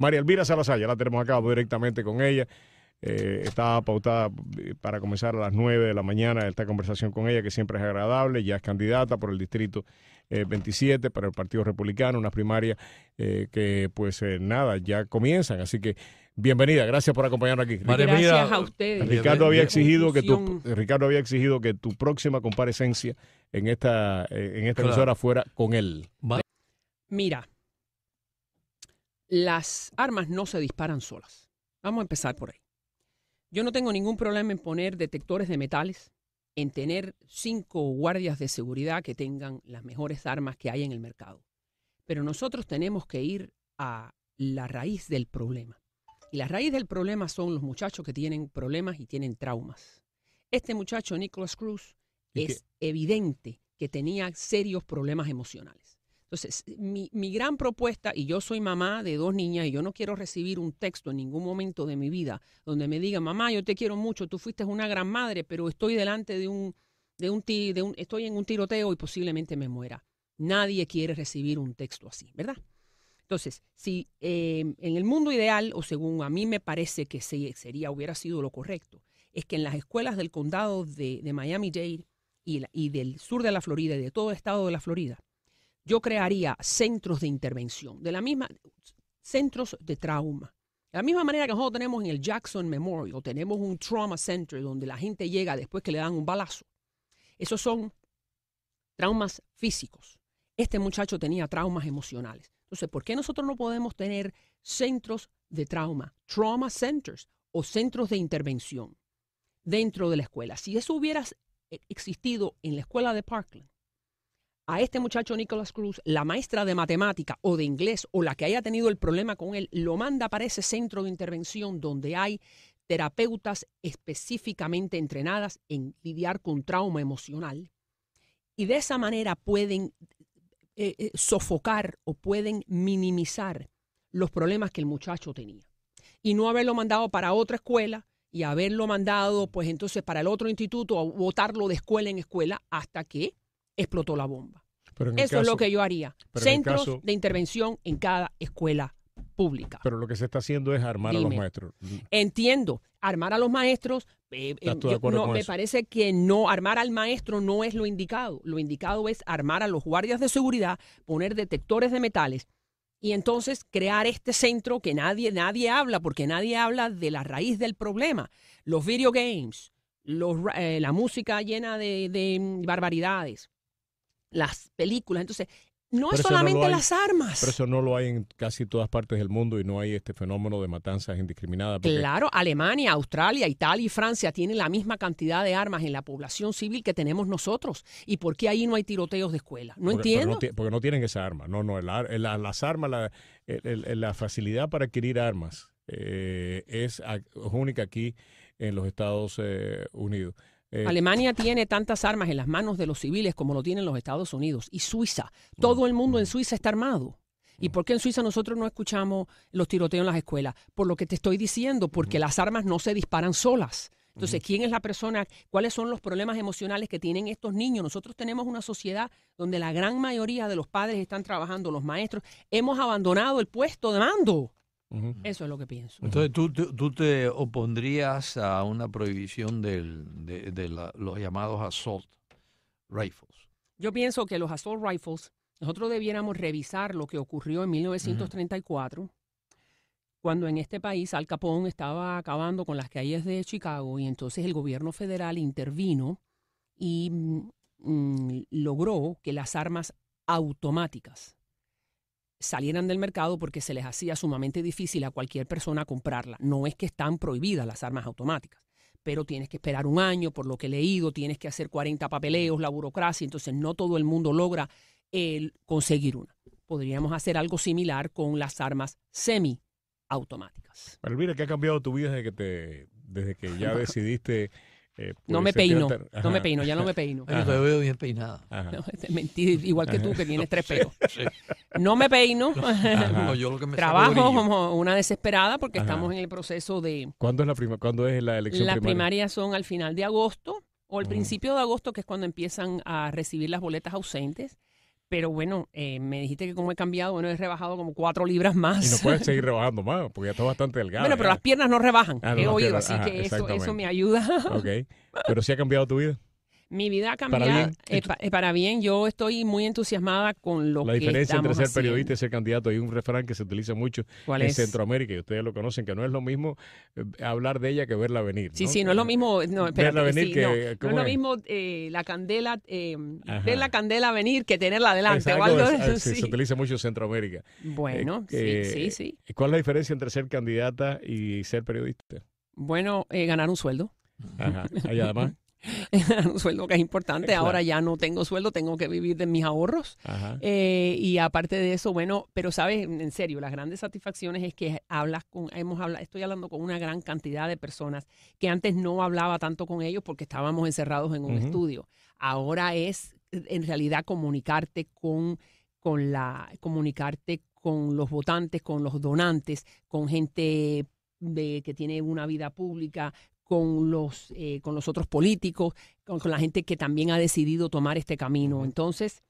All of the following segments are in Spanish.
María Elvira Salazar, ya la tenemos acá directamente con ella. Eh, está pautada para comenzar a las 9 de la mañana esta conversación con ella, que siempre es agradable. Ya es candidata por el distrito 27 eh, para el Partido Republicano, una primaria eh, que, pues eh, nada, ya comienzan. Así que bienvenida, gracias por acompañarnos aquí. gracias a ustedes. Ricardo había exigido que tu Ricardo había exigido que tu próxima comparecencia en esta en esta fuera con él. Mira, las armas no se disparan solas. Vamos a empezar por ahí. Yo no tengo ningún problema en poner detectores de metales, en tener cinco guardias de seguridad que tengan las mejores armas que hay en el mercado. Pero nosotros tenemos que ir a la raíz del problema. Y la raíz del problema son los muchachos que tienen problemas y tienen traumas. Este muchacho, Nicholas Cruz, es evidente que tenía serios problemas emocionales. Entonces, mi, mi gran propuesta, y yo soy mamá de dos niñas y yo no quiero recibir un texto en ningún momento de mi vida donde me diga, mamá, yo te quiero mucho, tú fuiste una gran madre, pero estoy delante de un, de un, de un estoy en un tiroteo y posiblemente me muera. Nadie quiere recibir un texto así, ¿verdad? Entonces, si em, en el mundo ideal, o según a mí me parece que sería, hubiera sido lo correcto, es que en las escuelas del condado de, de Miami-Dade y, y, del sur de la Florida y de todo el estado de la Florida, yo crearía centros de intervención, de la misma, centros de trauma. De la misma manera que nosotros tenemos en el Jackson Memorial, tenemos un trauma center donde la gente llega después que le dan un balazo. Esos son traumas físicos. Este muchacho tenía traumas emocionales. Entonces, ¿por qué nosotros no podemos tener centros de trauma, trauma centers o centros de intervención dentro de la escuela? Si eso hubiera existido en la escuela de Parkland, a este muchacho Nicolás Cruz, la maestra de matemática o de inglés o la que haya tenido el problema con él, lo manda para ese centro de intervención donde hay terapeutas específicamente entrenadas en lidiar con trauma emocional. Y de esa manera pueden eh, eh, sofocar o pueden minimizar los problemas que el muchacho tenía. Y no haberlo mandado para otra escuela y haberlo mandado, pues entonces, para el otro instituto o votarlo de escuela en escuela hasta que explotó la bomba. Eso es lo que yo haría. Centros de intervención en cada escuela pública. Pero lo que se está haciendo es armar a los maestros. Entiendo, armar a los maestros, eh, eh, no, me parece que no, armar al maestro no es lo indicado. Lo indicado es armar a los guardias de seguridad, poner detectores de metales y entonces crear este centro que nadie, nadie habla, porque nadie habla de la raíz del problema. Los video games, eh, la música llena de mm, barbaridades, las películas. Entonces, no es solamente las armas. Pero eso no lo hay en casi todas partes del mundo y no hay este fenómeno de matanzas indiscriminadas. Claro, Alemania, Australia, Italia y Francia tienen la misma cantidad de armas en la población civil que tenemos nosotros. ¿Y por qué ahí no hay tiroteos de escuela? No entiendo. porque no tienen esa arma. No, no, las armas, la, facilidad para adquirir armas eh, es, única aquí en los Estados eh, Unidos. Eh, Alemania tiene tantas armas en las manos de los civiles como lo tienen los Estados Unidos y Suiza. Mm. Todo el mundo en mm. Suiza está armado. ¿Y mm. por qué en Suiza nosotros no escuchamos los tiroteos en las escuelas? Por lo que te estoy diciendo, porque las armas no se disparan solas. Entonces, ¿quién es la persona? ¿Cuáles son los problemas emocionales que tienen estos niños? Nosotros tenemos una sociedad donde la gran mayoría de los padres están trabajando, los maestros. Hemos abandonado el puesto de mando. Eso es lo que pienso. Entonces, ¿tú, te opondrías a una prohibición de, los llamados assault rifles? Yo pienso que los assault rifles, nosotros debiéramos revisar lo que ocurrió en 1934, cuando en este país Al Capón estaba acabando con las calles de Chicago y entonces el gobierno federal intervino y mm, mm, logró que las armas automáticas salieran del mercado porque se les hacía sumamente difícil a cualquier persona comprarla. No es que están prohibidas las armas automáticas, pero tienes que esperar un año, por lo que he leído, tienes que hacer 40 papeleos, la burocracia, entonces no todo el mundo logra el conseguir una. Podríamos hacer algo similar con las armas semiautomáticas. automáticas. mira, ¿qué ha cambiado tu vida desde que ya decidiste eh, no me peino, no me peino, ya no me peino. Yo veo bien peinada. Este, igual que tú, que tienes tres pelos. No me peino. Trabajo como una desesperada porque estamos en el proceso de... ¿Cuándo es la, prima, ¿cuándo es la Las primaria? primarias son al final de agosto o al mm. principio de agosto, que es cuando empiezan a recibir las boletas ausentes. Pero bueno, eh, me dijiste que como he cambiado, bueno, he rebajado como cuatro libras más. Y no puedes seguir rebajando más, porque ya está bastante delgado. Bueno, pero las piernas no rebajan, ah, he oído, así que eso, eso, me ayuda. Ok, pero sí ha cambiado tu vida. Mi vida ha cambiado eh, eh, para bien. Yo estoy muy entusiasmada con lo que La diferencia entre ser periodista y ser candidato. Hay un refrán que se utiliza mucho en Centroamérica y ustedes lo conocen, que no es lo mismo eh, hablar de ella que verla venir. Sí, sí, no es lo mismo. verla venir que, no, es lo mismo la candela, ver la candela venir que tenerla delante. sí. Se utiliza mucho en Centroamérica. Bueno, sí, sí, sí. ¿Cuál es la diferencia entre ser candidata y ser periodista? Bueno, ganar un sueldo. Ajá. Y además. un sueldo que es importante. Ahora ya no tengo sueldo, tengo que vivir de mis ahorros. Eh, y aparte de eso, bueno, pero sabes, en serio, las grandes satisfacciones es que hablas con, hemos estoy hablando con una gran cantidad de personas que antes no hablaba tanto con ellos porque estábamos encerrados en un estudio. Ahora es en realidad comunicarte con, con la, comunicarte con los votantes, con los donantes, con gente que tiene una vida pública, con los, eh, con los otros políticos, con, la gente que también ha decidido tomar este camino. Entonces,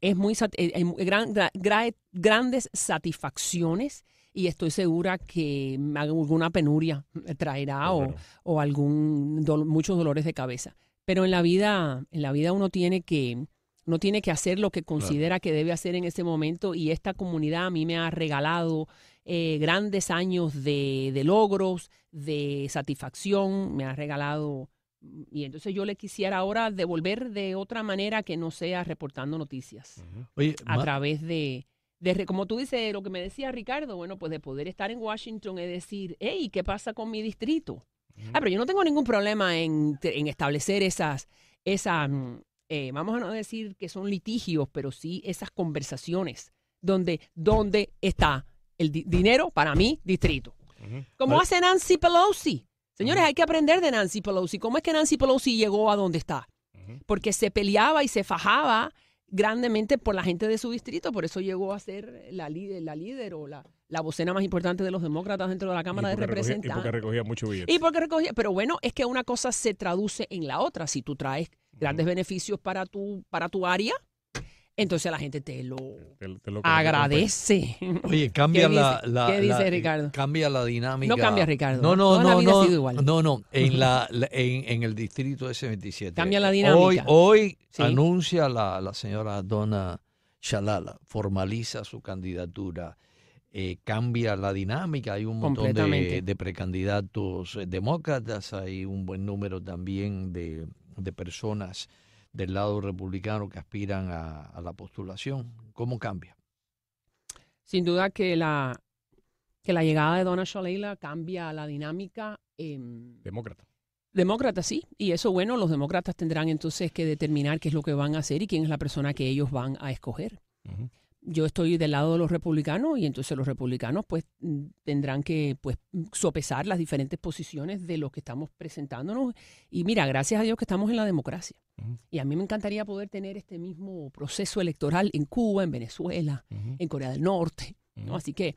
es muy, eh, eh, grandes satisfacciones y estoy segura que alguna penuria traerá o, algún muchos dolores de cabeza. Pero en la vida, en la vida uno tiene que, no tiene que hacer lo que considera que debe hacer en ese momento y esta comunidad a mí me ha regalado eh, grandes años de, logros, de satisfacción, me ha regalado. Y entonces yo le quisiera ahora devolver de otra manera que no sea reportando noticias. a través de, como tú dices, lo que me decía Ricardo, bueno, pues de poder estar en Washington y decir, hey, ¿qué pasa con mi distrito? Ah, pero yo no tengo ningún problema en, establecer esas, mm, eh, vamos a no decir que son litigios, pero sí esas conversaciones donde, ¿dónde está el dinero para mi distrito. cómo hace Nancy Pelosi. Señores, hay que aprender de Nancy Pelosi. ¿Cómo es que Nancy Pelosi llegó a donde está? Porque se peleaba y se fajaba grandemente por la gente de su distrito, por eso llegó a ser la líder, o la, bocena vocena más importante de los demócratas dentro de la Cámara de Representantes. y porque recogía mucho billete. Y porque recogía, pero bueno, es que una cosa se traduce en la otra. Si tú traes grandes beneficios para tu, para tu área, entonces la gente te lo, agradece. Oye, cambia la, Cambia la dinámica. No cambia, Ricardo. No, no, no. no, no, En, la, en, el distrito S27. Cambia la dinámica. Hoy, hoy anuncia la, señora Donna Shalala, formaliza su candidatura. Eh, cambia la dinámica. Hay un montón de, precandidatos demócratas, hay un buen número también de, de personas del lado republicano que aspiran a, la postulación. ¿Cómo cambia? Sin duda que la, que la llegada de Donna Shalala cambia la dinámica. Em, demócrata. Demócrata, sí. Y eso, bueno, los demócratas tendrán entonces que determinar qué es lo que van a hacer y quién es la persona que ellos van a escoger yo estoy del lado de los republicanos y entonces los republicanos pues mm, tendrán que pues sopesar las diferentes posiciones de los que estamos presentándonos y mira, gracias a Dios que estamos en la democracia. Y a mí me encantaría poder tener este mismo proceso electoral en Cuba, en Venezuela, en Corea del Norte, Así que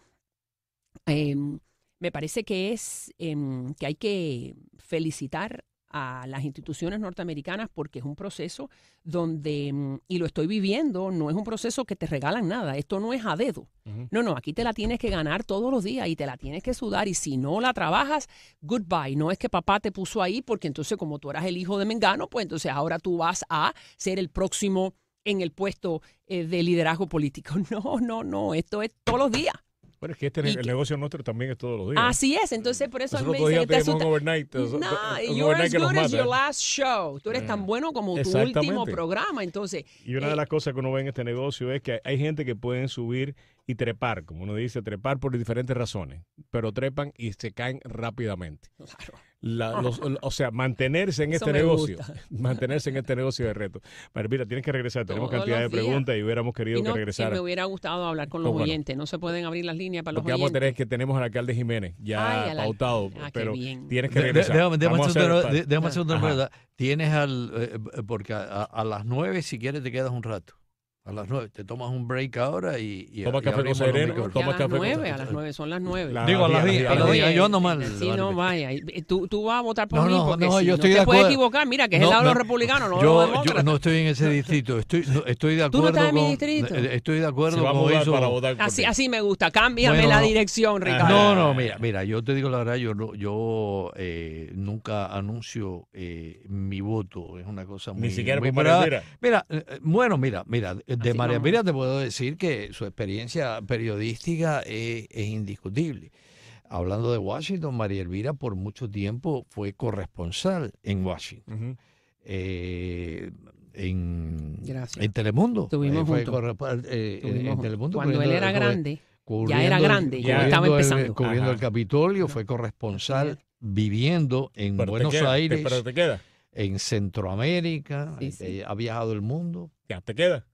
em, me parece que es em, que hay que felicitar a las instituciones norteamericanas porque es un proceso donde, mm, y lo estoy viviendo, no es un proceso que te regalan nada, esto no es a dedo. No, no, aquí te la tienes que ganar todos los días y te la tienes que sudar y si no la trabajas, goodbye. No es que papá te puso ahí porque entonces como tú eras el hijo de Mengano, pues entonces ahora tú vas a ser el próximo en el puesto eh, de liderazgo político. No, no, no, esto es todos los días. Bueno, es que este, el negocio nuestro también es todos los días. Así es, entonces por eso Nosotros me dicen que te un overnight. No, y you're as good as your last show. Tú eres tan bueno como tu último programa, entonces. Y una de eh, las cosas que uno ve en este negocio es que hay gente que pueden subir y trepar, como uno dice, trepar por diferentes razones, pero trepan y se caen rápidamente. Claro. Ah. o sea, mantenerse en este negocio, mantenerse en este negocio de reto. Mira, tienes que regresar, tenemos cantidad de preguntas y hubiéramos querido que regresara. me hubiera gustado hablar con los pues oyentes, no se pueden abrir las líneas para los Porque oyentes. vamos a tener que tenemos al alcalde Jiménez ya pautado, ah, pero tienes que regresar. déjame hacer un Tienes al, eh, eh, porque a las nueve si quieres te quedas un rato. A las nueve. Te tomas un break ahora y. y Toma café con a las nueve. a las nueve. son las nueve. Digo, a las a las diez yo no mal. Sí, no, vaya. Tú, tú vas a votar por mí porque no, yo estoy no te puedes equivocar. Mira, que es el lado de los republicanos, no yo, no estoy en ese distrito. Estoy, eh, estoy de acuerdo. ¿Tú no estás en mi distrito? Estoy de acuerdo con eso. Así, así me gusta. Cámbiame la dirección, ah. Ricardo. No, no, mira, mira, yo te digo la verdad, yo, yo eh, nunca anuncio eh, mi voto. Es una cosa muy. Ni siquiera muy por Mira, eh, bueno, mira, mira de María Elvira te puedo decir que su experiencia periodística es, indiscutible. Hablando de Washington, María Elvira por mucho tiempo fue corresponsal en Washington. Eh, en, Telemundo. Estuvimos eh, eh, en Telemundo. Cuando él era grande, ya era grande, ya estaba empezando. cubriendo el Capitolio, fue corresponsal viviendo en Buenos Aires. pero En Centroamérica, ha viajado el mundo. Ya te queda.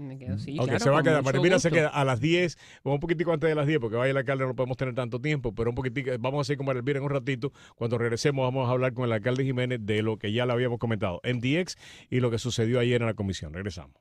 Me se va a quedar. Mira, se queda a las 10, un poquitico antes de las 10, porque vaya el alcalde no podemos tener tanto tiempo, pero un poquitico, vamos a con el Elvira en un ratito. Cuando regresemos, vamos a hablar con el alcalde Jiménez de lo que ya le habíamos comentado, MDX y lo que sucedió ayer en la comisión. Regresamos.